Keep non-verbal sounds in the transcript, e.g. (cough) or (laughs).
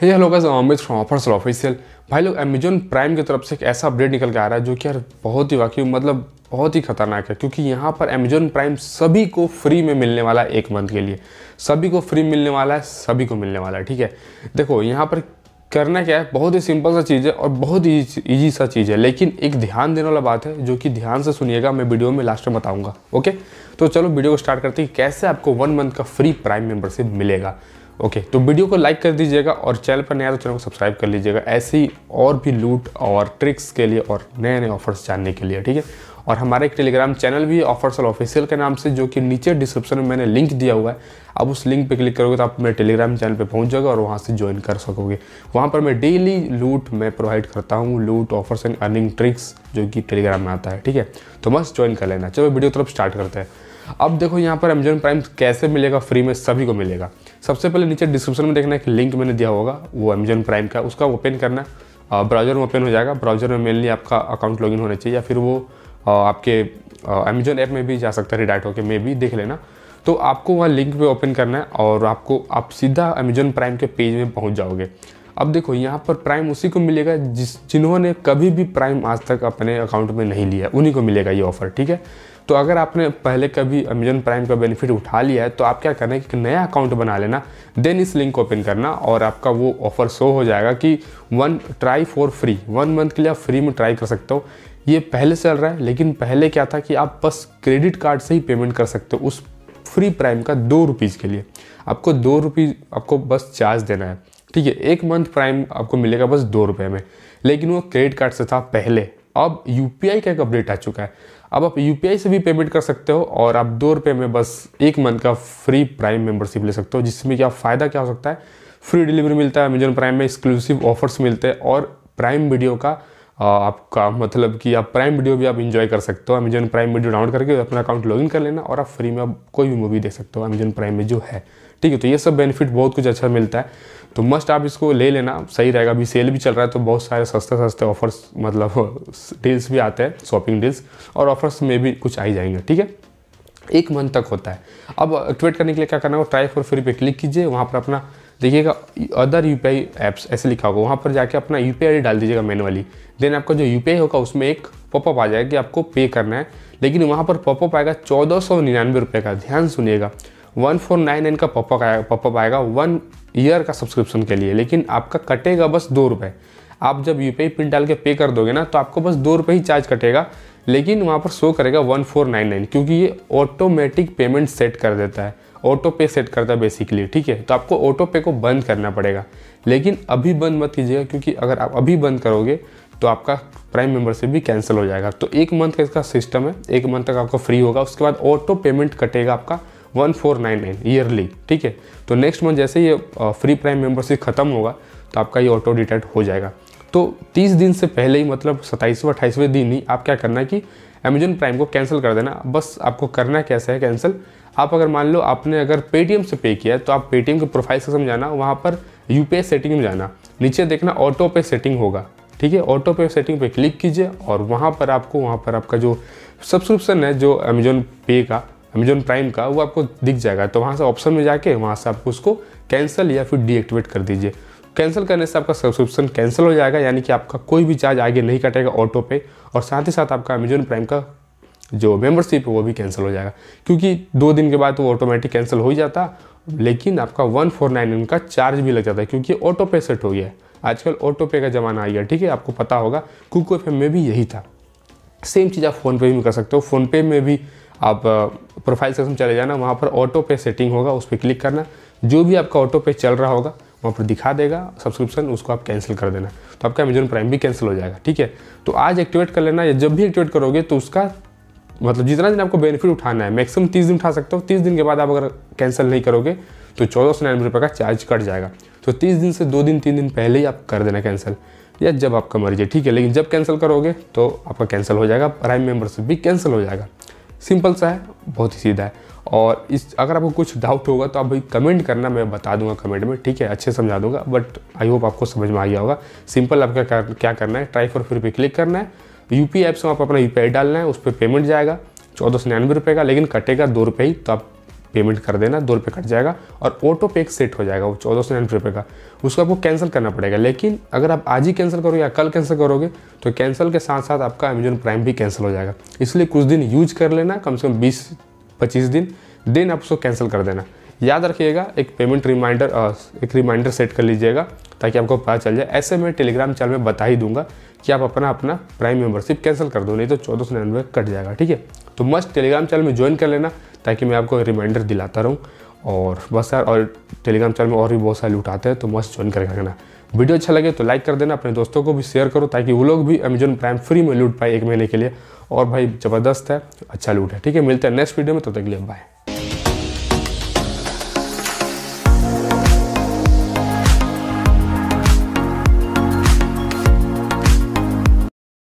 hey hello guys Amit from offers official भाई लोग Amazon prime की तरफ से एक ऐसा अपडेट निकल के आ रहा है जो कि यार बहुत ही वाकई मतलब बहुत ही खतरनाक है क्योंकि यहाँ पर अमेजोन प्राइम सभी को फ्री में मिलने वाला है एक मंथ के लिए सभी को फ्री मिलने वाला है सभी को मिलने वाला है ठीक है देखो यहाँ पर करना क्या है बहुत ही सिंपल सा चीज़ है और बहुत ही ईजी सा चीज़ है लेकिन एक ध्यान देने वाला बात है जो कि ध्यान से सुनिएगा मैं वीडियो में लास्ट में बताऊंगा ओके तो चलो वीडियो को स्टार्ट करते हैं कैसे आपको वन मंथ का फ्री प्राइम मेंबरशिप मिलेगा ओके तो वीडियो को लाइक कर दीजिएगा और चैनल पर नया तो चैनल को सब्सक्राइब कर लीजिएगा ऐसी और भी लूट और ट्रिक्स के लिए और नए नए ऑफर्स जानने के लिए ठीक है और हमारा एक टेलीग्राम चैनल भी ऑफर्स और ऑफिशियल के नाम से जो कि नीचे डिस्क्रिप्शन में मैंने लिंक दिया हुआ है आप उस लिंक पर क्लिक करोगे तो आप मेरे टेलीग्राम चैनल पर पहुँच जाओगे और वहाँ से ज्वाइन कर सकोगे वहाँ पर मैं डेली लूट मैं प्रोवाइड करता हूँ लूट ऑफर्स एंड अर्निंग ट्रिक्स जो कि टेलीग्राम में आता है ठीक है तो बस ज्वाइन कर लेना चलो वीडियो तरफ स्टार्ट करते हैं अब देखो यहाँ पर अमेजन प्राइम कैसे मिलेगा फ्री में सभी को मिलेगा सबसे पहले नीचे डिस्क्रिप्शन में देखना एक लिंक मैंने दिया होगा वो अमेजन प्राइम का उसका ओपन करना ब्राउजर में ओपन हो जाएगा ब्राउजर में मेनली आपका अकाउंट लॉगिन होना चाहिए या फिर वो आपके अमेजोन ऐप में भी जा सकता है रिडाइट होकर मे भी देख लेना तो आपको वहाँ लिंक पे ओपन करना है और आपको आप सीधा अमेजोन प्राइम के पेज में पहुँच जाओगे अब देखो यहाँ पर प्राइम उसी को मिलेगा जिस जिन्होंने कभी भी प्राइम आज तक अपने अकाउंट में नहीं लिया उन्हीं को मिलेगा ये ऑफ़र ठीक है तो अगर आपने पहले कभी अमेजन प्राइम का बेनिफिट उठा लिया है तो आप क्या करना है कि नया अकाउंट बना लेना देन इस लिंक को ओपन करना और आपका वो ऑफ़र शो हो जाएगा कि one try for free one month के लिए आप फ्री में ट्राई कर सकते हो ये पहले चल रहा है लेकिन पहले क्या था कि आप बस क्रेडिट कार्ड से ही पेमेंट कर सकते हो उस फ्री प्राइम का दो रुपीज़ के लिए आपको दो रुपीज़ आपको बस चार्ज देना है ठीक है एक मंथ प्राइम आपको मिलेगा बस दो रुपये में लेकिन वो क्रेडिट कार्ड से था पहले अब यू का एक अपडेट आ चुका है अब आप यू से भी पेमेंट कर सकते हो और आप दो रुपये में बस एक मंथ का फ्री प्राइम मेंबरशिप ले सकते हो जिसमें क्या फ़ायदा क्या हो सकता है फ्री डिलीवरी मिलता है अमेजोन प्राइम में एक्सक्लूसिव ऑफर्स मिलते हैं और प्राइम वीडियो का आपका मतलब कि आप प्राइम वीडियो भी आप इंजॉय कर सकते हो अमेजन प्राइम वीडियो डाउनलोड करके अपना अकाउंट लॉगिन कर लेना और आप फ्री में आप कोई भी मूवी देख सकते हो अमेजन प्राइम में जो है ठीक है तो ये सब बेनिफिट बहुत कुछ अच्छा मिलता है तो मस्ट आप इसको ले लेना सही रहेगा अभी सेल भी चल रहा है तो बहुत सारे सस्ते सस्ते ऑफर्स मतलब डील्स (laughs) भी आते हैं शॉपिंग डील्स और ऑफर्स में भी कुछ आ ही जाएंगे ठीक है एक मंथ तक होता है अब एक्टिवेट uh, करने के लिए क्या करना है ट्राई फॉर फ्री पे क्लिक कीजिए वहाँ पर अपना देखिएगा अदर यू पी ऐप्स ऐसे लिखा होगा वहाँ पर जाके अपना यू पी डाल दीजिएगा मैनुअली देन आपका जो यू होगा उसमें एक पॉपअप आ जाएगा कि आपको पे करना है लेकिन वहाँ पर पॉपअप आएगा चौदह सौ निन्यानवे रुपये का ध्यान सुनिएगा वन फोर नाइन नाइन का पॉपअप आएगा पॉपअप आएगा वन ईयर का सब्सक्रिप्शन के लिए लेकिन आपका कटेगा बस दो रुपये आप जब यू पी पिन डाल के पे कर दोगे ना तो आपको बस दो रुपये ही चार्ज कटेगा लेकिन वहाँ पर शो करेगा वन फोर नाइन नाइन क्योंकि ये ऑटोमेटिक पेमेंट सेट कर देता है ऑटो पे सेट करता है बेसिकली ठीक है तो आपको ऑटो पे को बंद करना पड़ेगा लेकिन अभी बंद मत कीजिएगा क्योंकि अगर आप अभी बंद करोगे तो आपका प्राइम मेंबरशिप भी कैंसिल हो जाएगा तो एक मंथ का इसका सिस्टम है एक मंथ तक आपको फ्री होगा उसके बाद ऑटो पेमेंट कटेगा आपका one four nine nine yearly ठीक है तो नेक्स्ट मंथ जैसे ये फ्री प्राइम मेम्बरशिप ख़त्म होगा तो आपका ये ऑटो डिटेक्ट हो जाएगा तो 30 दिन से पहले ही मतलब सत्ताईसवें अट्ठाईसवें दिन ही आप क्या करना है कि अमेजन प्राइम को कैंसिल कर देना बस आपको करना कैसा है कैंसिल आप अगर मान लो आपने अगर पेटीएम से पे किया है तो आप पेटीएम के प्रोफाइल से समझाना वहाँ पर यू सेटिंग में जाना नीचे देखना ऑटो पे सेटिंग होगा ठीक है ऑटो पे सेटिंग पे क्लिक कीजिए और वहाँ पर आपको वहाँ पर आपका जो सब्सक्रिप्शन है जो अमेजोन पे का अमेजोन प्राइम का वो आपको दिख जाएगा तो वहाँ से ऑप्शन में जाके वहाँ से आपको उसको कैंसिल या फिर डीएक्टिवेट कर दीजिए कैंसिल करने से आपका सब्सक्रिप्शन कैंसिल हो जाएगा यानी कि आपका कोई भी चार्ज आगे नहीं कटेगा ऑटो पे और साथ ही साथ आपका अमेजोन प्राइम का जो मेम्बरशिप है वो भी कैंसिल हो जाएगा क्योंकि दो दिन के बाद वो ऑटोमेटिक कैंसिल हो ही जाता लेकिन आपका वन फोर नाइन नाइन का चार्ज भी लग जाता है क्योंकि ऑटो पे सेट हो गया है आजकल ऑटो पे का ज़माना आ गया ठीक है आपको पता होगा कुको एफ में भी यही था सेम चीज़ आप फ़ोनपे भी कर सकते हो फ़ोनपे में भी आप प्रोफाइल सेक्शन चले जाना वहाँ पर ऑटो पे सेटिंग होगा उस पर क्लिक करना जो भी आपका ऑटो पे चल रहा होगा वहाँ पर दिखा देगा सब्सक्रिप्शन उसको आप कैंसिल कर देना तो आपका अमेजोन प्राइम भी कैंसिल हो जाएगा ठीक है तो आज एक्टिवेट कर लेना या जब भी एक्टिवेट करोगे तो उसका मतलब जितना दिन आपको बेनिफिट उठाना है मैक्सिमम तीस दिन उठा सकते हो तीस दिन के बाद आप अगर कैंसिल नहीं करोगे तो चौदह सौ निन्यानवे रुपये का चार्ज कट जाएगा तो तीस दिन से दो दिन तीन दिन पहले ही आप कर देना कैंसिल या जब आपका मर्जी है ठीक है लेकिन जब कैंसिल करोगे तो आपका कैंसिल हो जाएगा प्राइम मेम्बरशिप भी कैंसिल हो जाएगा सिंपल सा है बहुत ही सीधा है और इस अगर आपको कुछ डाउट होगा तो आप भाई कमेंट करना मैं बता दूंगा कमेंट में ठीक है अच्छे समझा दूंगा बट आई होप आपको समझ में आ गया होगा सिंपल आपका क्या करना है ट्राई फॉर फिर पे क्लिक करना है यू पी ऐप से आप अपना यू डालना है उस पर पेमेंट जाएगा चौदह सौ निन्यानवे रुपये का लेकिन कटेगा दो रुपये ही तो आप पेमेंट कर देना दो रुपये कट जाएगा और ऑटो पे एक सेट हो जाएगा वो चौदह सौ निन्यानवे रुपये का उसको आपको कैंसिल करना पड़ेगा लेकिन अगर आप आज ही कैंसिल करोगे या कल कैंसिल करोगे तो कैंसिल के साथ साथ आपका अमेजोन प्राइम भी कैंसिल हो जाएगा इसलिए कुछ दिन यूज कर लेना कम से कम बीस पच्चीस दिन देन आप उसको कैंसिल कर देना याद रखिएगा एक पेमेंट रिमाइंडर एक रिमाइंडर सेट कर लीजिएगा ताकि आपको पता चल जाए ऐसे मैं टेलीग्राम चैनल में बता ही दूंगा कि आप अपना अपना प्राइम मेंबरशिप कैंसिल कर दो नहीं तो चौदह सौ निन्यानवे कट जाएगा ठीक है तो मस्ट टेलीग्राम चैनल में ज्वाइन कर लेना ताकि मैं आपको रिमाइंडर दिलाता रहूँ और बस यार और टेलीग्राम चैनल में और भी बहुत सारे लूट आते हैं तो मस्त ज्वाइन करके रखना वीडियो अच्छा लगे तो लाइक कर देना अपने दोस्तों को भी शेयर करो ताकि वो लोग भी अमेजोन प्राइम फ्री में लूट पाए एक महीने के लिए और भाई ज़बरदस्त है अच्छा लूट है ठीक है मिलते हैं नेक्स्ट वीडियो में तब तो तक लिए बाय